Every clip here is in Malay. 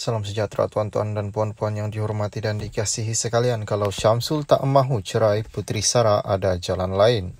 Salam sejahtera tuan-tuan dan puan-puan yang dihormati dan dikasihi sekalian. Kalau Syamsul tak mahu cerai, Puteri Sara ada jalan lain.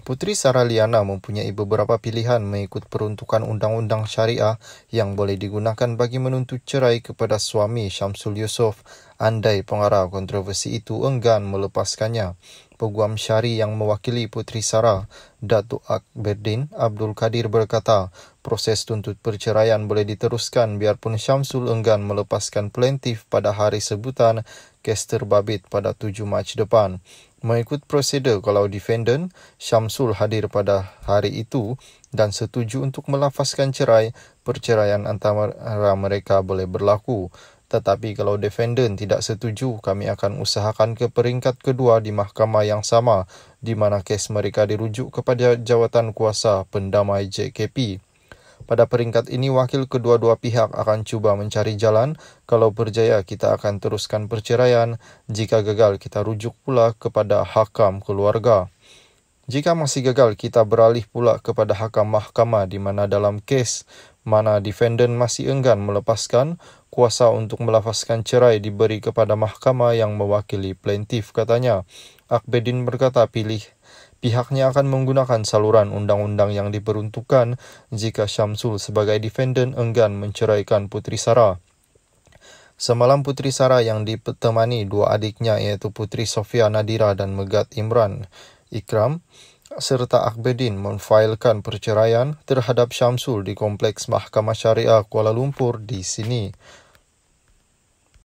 Puteri Sarah Liana mempunyai beberapa pilihan mengikut peruntukan undang-undang syariah yang boleh digunakan bagi menuntut cerai kepada suami Syamsul Yusof Andai pengarah kontroversi itu enggan melepaskannya, Peguam Syari yang mewakili Puteri Sarah, Datuk Akberdin Abdul Kadir berkata, proses tuntut perceraian boleh diteruskan biarpun Syamsul enggan melepaskan plaintif pada hari sebutan Kester Babit pada 7 Mac depan. Mengikut prosedur kalau defendant, Syamsul hadir pada hari itu dan setuju untuk melafazkan cerai, perceraian antara mereka boleh berlaku. Tetapi kalau defendant tidak setuju, kami akan usahakan ke peringkat kedua di mahkamah yang sama di mana kes mereka dirujuk kepada jawatan kuasa pendamai JKP. Pada peringkat ini, wakil kedua-dua pihak akan cuba mencari jalan. Kalau berjaya, kita akan teruskan perceraian. Jika gagal, kita rujuk pula kepada hakam keluarga. Jika masih gagal, kita beralih pula kepada hakam mahkamah di mana dalam kes mana defendant masih enggan melepaskan, kuasa untuk melafazkan cerai diberi kepada mahkamah yang mewakili plaintif katanya. Akbedin berkata pilih pihaknya akan menggunakan saluran undang-undang yang diperuntukkan jika Syamsul sebagai defendant enggan menceraikan Putri Sara. Semalam Putri Sara yang ditemani dua adiknya iaitu Putri Sofia Nadira dan Megat Imran Ikram serta Akbedin memfailkan perceraian terhadap Syamsul di Kompleks Mahkamah Syariah Kuala Lumpur di sini.